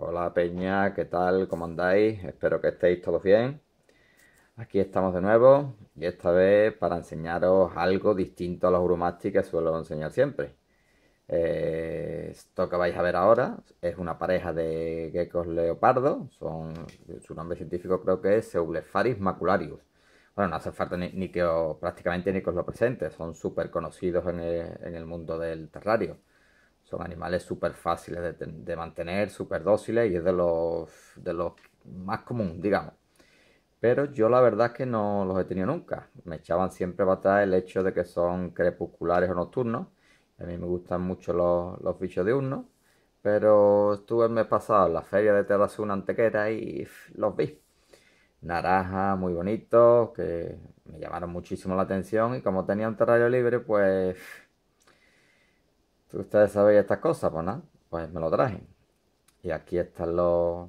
Hola Peña, ¿qué tal? ¿Cómo andáis? Espero que estéis todos bien. Aquí estamos de nuevo y esta vez para enseñaros algo distinto a los Urumasti que suelo enseñar siempre. Eh, esto que vais a ver ahora es una pareja de geckos leopardo, su nombre científico creo que es Seulepharis macularius. Bueno, no hace falta ni, que os, prácticamente ni que os lo presente, son súper conocidos en el mundo del terrario. Son animales súper fáciles de, mantener, súper dóciles y es de los, de los más común, digamos. Pero yo la verdad es que no los he tenido nunca. Me echaban siempre para el hecho de que son crepusculares o nocturnos. A mí me gustan mucho los, los bichos diurnos. Pero estuve el mes pasado en la feria de Terrazuna Antequera y los vi. Naranja, muy bonitos, que me llamaron muchísimo la atención. Y como tenía un terrario libre, pues ustedes sabéis estas cosas, pues nada, pues me lo traje. Y aquí están los.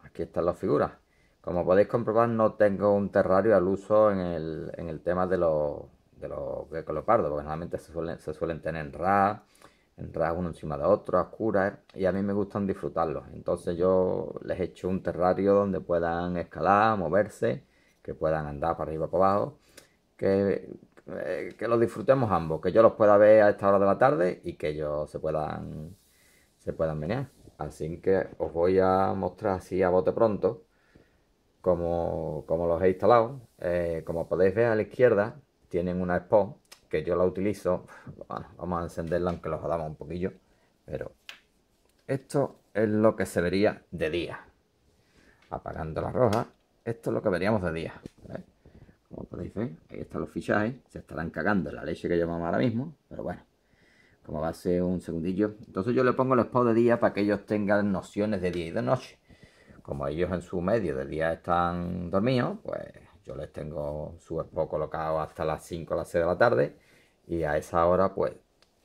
Aquí están las figuras. Como podéis comprobar, no tengo un terrario al uso en el, en el tema de los de los porque normalmente se suelen, se suelen tener en ras, en ras uno encima de otro, a oscuras, y a mí me gustan disfrutarlos. Entonces yo les echo un terrario donde puedan escalar, moverse, que puedan andar para arriba para abajo que, eh, que los disfrutemos ambos, que yo los pueda ver a esta hora de la tarde y que ellos se puedan, se puedan venir Así que os voy a mostrar así a bote pronto como, los he instalado. Eh, como podéis ver a la izquierda tienen una spot que yo la utilizo. vamos a encenderla aunque los jodamos un poquillo. Pero esto es lo que se vería de día. Apagando la roja, esto es lo que veríamos de día. Ahí están los fichajes. Se estarán cagando la leche que llevamos ahora mismo. Pero bueno, como va a ser un segundillo. Entonces yo le pongo el spot de día para que ellos tengan nociones de día y de noche. Como ellos en su medio de día están dormidos, pues yo les tengo su spot colocado hasta las 5 o las 6 de la tarde. Y a esa hora, pues,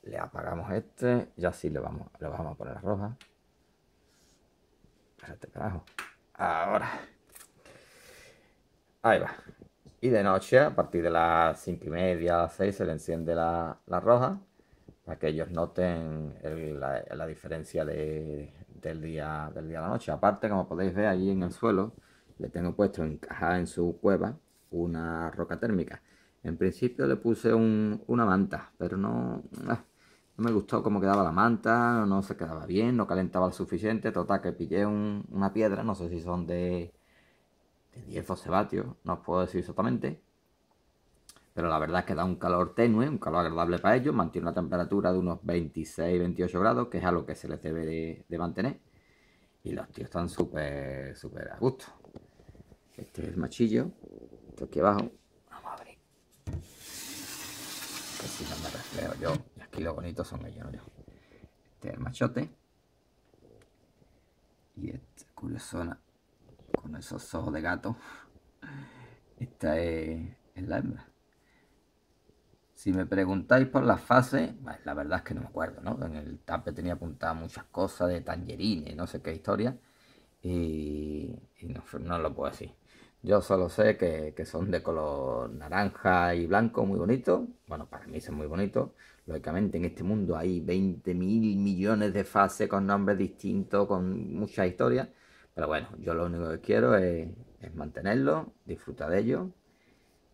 le apagamos este. Y así le vamos, le vamos a poner roja. Ahora. Ahí va. Y de noche, a partir de las 5 y media, 6, se le enciende la, roja para que ellos noten la, diferencia del, día, del día a la noche. Aparte, como podéis ver ahí en el suelo, le tengo puesto encajada en su cueva una roca térmica. En principio le puse una manta, pero ah, no, me gustó cómo quedaba la manta, no se quedaba bien, no calentaba lo suficiente. Total, que pillé una piedra, no sé si son de de 10, 12 vatios, no os puedo decir exactamente. Pero la verdad es que da un calor tenue, un calor agradable para ellos, mantiene una temperatura de unos 26, 28 grados, que es a lo que se les debe de, mantener. Y los tíos están súper, súper a gusto. Este es el machillo, esto aquí abajo. Vamos a abrir. Que si no me reflejo yo, y aquí lo bonito son ellos, no Este es el machote. Y esta curiosona con esos ojos de gato. Esta es, la hembra. Si me preguntáis por las fases, la verdad es que no me acuerdo, ¿no? En el tape tenía apuntadas muchas cosas de tangerines, no sé qué historia, y, no, no, lo puedo decir. Yo solo sé que, que, son de color naranja y blanco, muy bonito. Bueno, para mí son muy bonitos. Lógicamente en este mundo hay 20 mil millones de fases con nombres distintos, con muchas historias. Pero bueno, yo lo único que quiero es, mantenerlo, disfrutar de ello.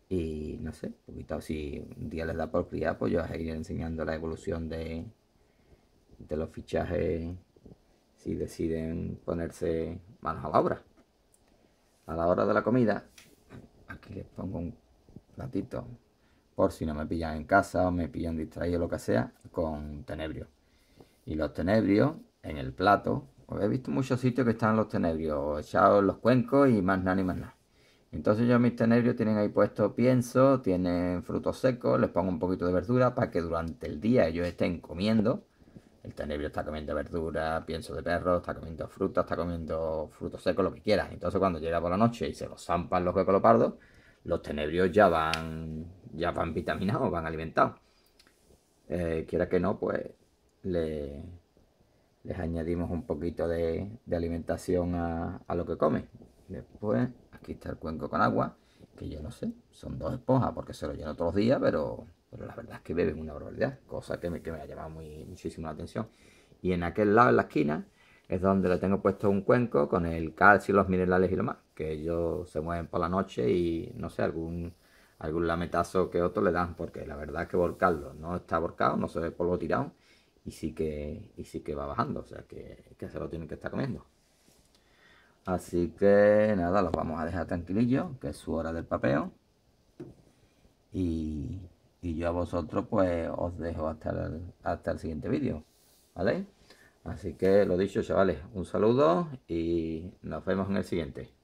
Y no sé, poquito si un día les da por criar, pues yo a seguir enseñando la evolución de, de los fichajes si deciden ponerse manos a la obra. A la hora de la comida, aquí les pongo un platito, por si no me pillan en casa o me pillan distraído o lo que sea, con tenebrio. Y los tenebrios en el plato He visto muchos sitios que están los tenebrios echados en los cuencos y más nada y más nada. Entonces yo mis tenebrios tienen ahí puesto pienso, tienen frutos secos, les pongo un poquito de verdura para que durante el día ellos estén comiendo. El tenebrio está comiendo verdura, pienso de perro, está comiendo fruta, está comiendo frutos secos, lo que quieras. Entonces cuando llega por la noche y se los zampan los huecolopardos, los tenebrios ya van, ya van vitaminados, van alimentados. Eh, quiera que no, pues le, les añadimos un poquito de, alimentación a, lo que come. Después, aquí está el cuenco con agua, que yo no sé, son dos esponjas porque se lo lleno todos los días, pero, pero la verdad es que beben una barbaridad, cosa que me, ha llamado muy, muchísimo la atención. Y en aquel lado, en la esquina, es donde le tengo puesto un cuenco con el calcio, los minerales y lo más, que ellos se mueven por la noche y no sé, algún algún lametazo que otro le dan, porque la verdad es que volcarlo no está volcado, no se ve polvo tirado y sí que, y sí que va bajando, o sea que, se lo tienen que estar comiendo. Así que nada, los vamos a dejar tranquilillos, que es su hora del papeo. Y, y yo a vosotros pues os dejo hasta hasta el siguiente vídeo, ¿vale? Así que lo dicho, chavales, un saludo y nos vemos en el siguiente.